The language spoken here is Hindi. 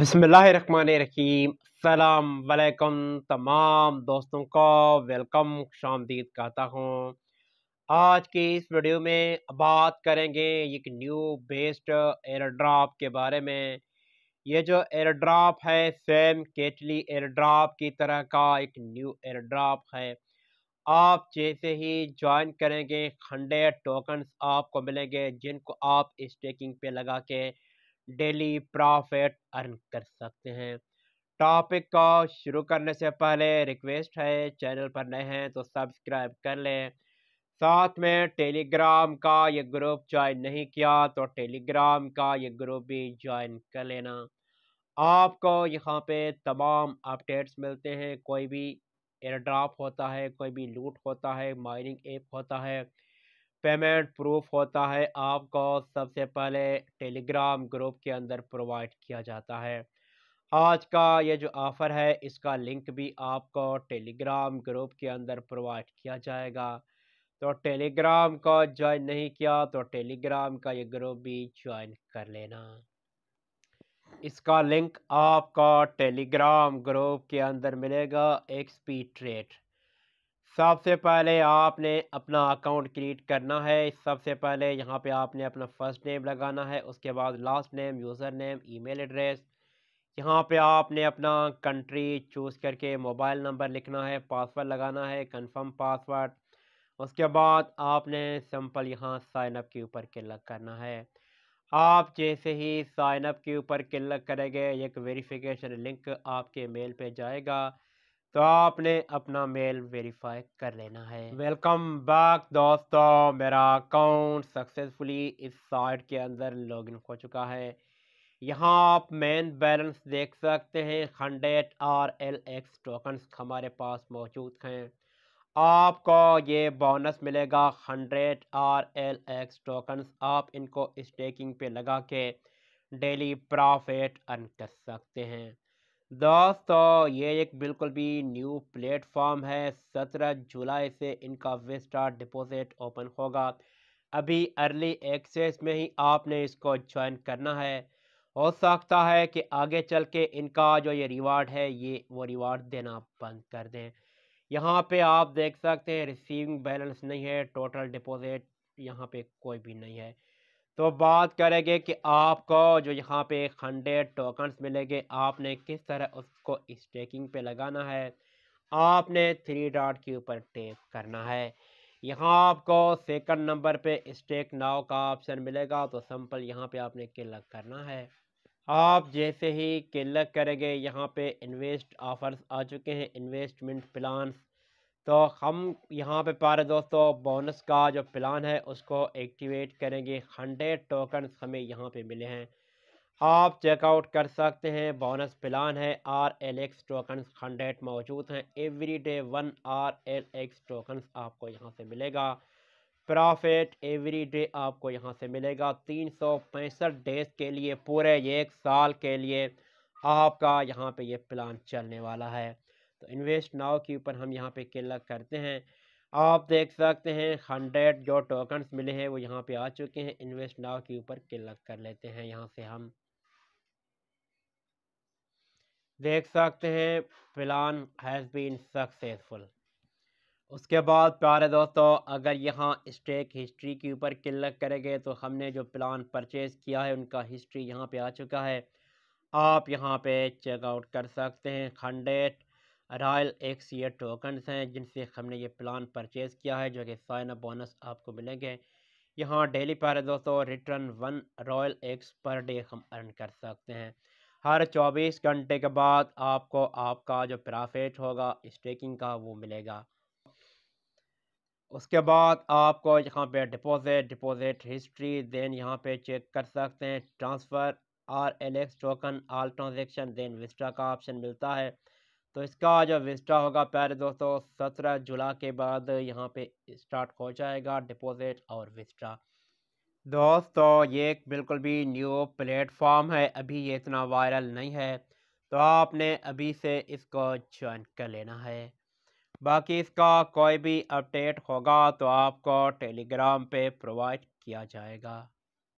बसमीम अलकुम तमाम दोस्तों का वेलकम शामदीद कहता हूँ आज की इस वीडियो में बात करेंगे एक न्यू बेस्ड एयर ड्राप के बारे में ये जो एयर ड्राप है सेम केटली एयर ड्राप की तरह का एक न्यू एयर ड्राप है आप जैसे ही ज्वाइन करेंगे खंडे टोकन्स आपको मिलेंगे जिनको आप स्टेकिंग पे लगा के डेली प्रॉफिट अर्न कर सकते हैं टॉपिक को शुरू करने से पहले रिक्वेस्ट है चैनल पर नए हैं तो सब्सक्राइब कर लें साथ में टेलीग्राम का ये ग्रुप ज्वाइन नहीं किया तो टेलीग्राम का ये ग्रुप भी ज्वाइन कर लेना आपको यहाँ पे तमाम अपडेट्स मिलते हैं कोई भी एयर ड्राप होता है कोई भी लूट होता है माइनिंग ऐप होता है पेमेंट प्रूफ होता है आपको सबसे पहले टेलीग्राम ग्रुप के अंदर प्रोवाइड किया जाता है आज का ये जो ऑफ़र है इसका लिंक भी आपको टेलीग्राम ग्रुप के अंदर प्रोवाइड किया जाएगा तो टेलीग्राम को ज्वाइन नहीं किया तो टेलीग्राम का ये ग्रुप भी ज्वाइन कर लेना इसका लिंक आपका टेलीग्राम ग्रुप के अंदर मिलेगा एक्सपी ट्रेड सबसे पहले आपने अपना अकाउंट क्रिएट करना है सबसे पहले यहाँ पे आपने अपना फर्स्ट नेम लगाना है उसके बाद last name user name email address यहाँ पे आपने अपना कंट्री चूज़ करके मोबाइल नंबर लिखना है पासवर्ड लगाना है कंफर्म पासवर्ड उसके बाद आपने सिंपल यहाँ साइन अप के ऊपर क्लिक करना है आप जैसे ही साइनअप के ऊपर क्लिक करेंगे एक वेरीफिकेशन लिंक आपके मेल पर जाएगा तो आपने अपना मेल वेरीफाई कर लेना है वेलकम बैक दोस्तों मेरा अकाउंट सक्सेसफुली इस साइट के अंदर लॉगिन हो चुका है यहाँ आप मेन बैलेंस देख सकते हैं hundred R L X tokens हमारे पास मौजूद हैं आपको ये बोनस मिलेगा hundred R L X tokens आप इनको स्टेकिंग पे लगा के डेली प्रॉफिट अर्न कर सकते हैं दोस्तों ये एक बिल्कुल भी न्यू प्लेटफॉर्म है सत्रह जुलाई से इनका विस्टा डिपॉजिट ओपन होगा अभी अर्ली एक्सेस में ही आपने इसको ज्वाइन करना है हो सकता है कि आगे चल के इनका जो ये रिवार्ड है ये वो रिवार्ड देना बंद कर दें यहाँ पे आप देख सकते हैं रिसीविंग बैलेंस नहीं है टोटल डिपॉजिट यहाँ पे कोई भी नहीं है तो बात करेंगे कि आपको जो यहाँ पे हंड्रेड टोकन्स मिलेंगे आपने किस तरह उसको स्टेकिंग पे लगाना है आपने थ्री डॉट के ऊपर टेप करना है यहाँ आपको सेकंड नंबर पे स्टेक नाव का ऑप्शन मिलेगा तो सिंपल यहाँ पे आपने क्लिक करना है आप जैसे ही क्लिक करेंगे यहाँ पे इन्वेस्ट ऑफर्स आ चुके हैं इन्वेस्टमेंट प्लान्स तो हम यहाँ पे पा रहे दोस्तों बोनस का जो प्लान है उसको एक्टिवेट करेंगे हंड्रेड टोकन हमें यहाँ पे मिले हैं आप चेकआउट कर सकते हैं बोनस प्लान है R L X token hundred मौजूद हैं every day one R L X token आपको यहाँ से मिलेगा प्रॉफिट एवरी डे आपको यहाँ से मिलेगा तीन सौ पैंसठ डेज के लिए पूरे एक साल के लिए आपका यहाँ पे ये यह प्लान चलने वाला है तो इन्वेस्ट नाव के ऊपर हम यहाँ पे क्लिक करते हैं आप देख सकते हैं हंड्रेड जो टोकन्स मिले हैं वो यहाँ पे आ चुके हैं इन्वेस्ट नाव के ऊपर क्लिक कर लेते हैं यहाँ से हम देख सकते हैं प्लान हैज़ बीन सक्सेसफुल उसके बाद प्यारे दोस्तों अगर यहाँ स्टेक हिस्ट्री के ऊपर क्लिक करेंगे तो हमने जो प्लान परचेज़ किया है उनका हिस्ट्री यहाँ पे आ चुका है आप यहाँ पे चेकआउट कर सकते हैं हंड्रेड रॉयल एक्स ये टोकन्स हैं जिनसे हमने ये प्लान परचेज़ किया है जो कि साइन अप बोनस आपको मिलेंगे यहाँ डेली पर दोस्तों return one royal X per day हम अर्न कर सकते हैं हर चौबीस घंटे के बाद आपको आपका जो प्रॉफिट होगा स्टेकिंग का वो मिलेगा उसके बाद आपको यहाँ पे डिपॉजिट डिपॉजिट हिस्ट्री देन यहाँ पे चेक कर सकते हैं transfer R L X token all transaction then विस्टा का ऑप्शन मिलता है तो इसका जो विस्टा होगा प्यारे दोस्तों सत्रह जुलाई के बाद यहाँ पे स्टार्ट हो जाएगा डिपॉजिट और विस्टा दोस्तों ये एक बिल्कुल भी न्यू प्लेटफॉर्म है अभी ये इतना वायरल नहीं है तो आपने अभी से इसको ज्वाइन कर लेना है बाकी इसका कोई भी अपडेट होगा तो आपको टेलीग्राम पे प्रोवाइड किया जाएगा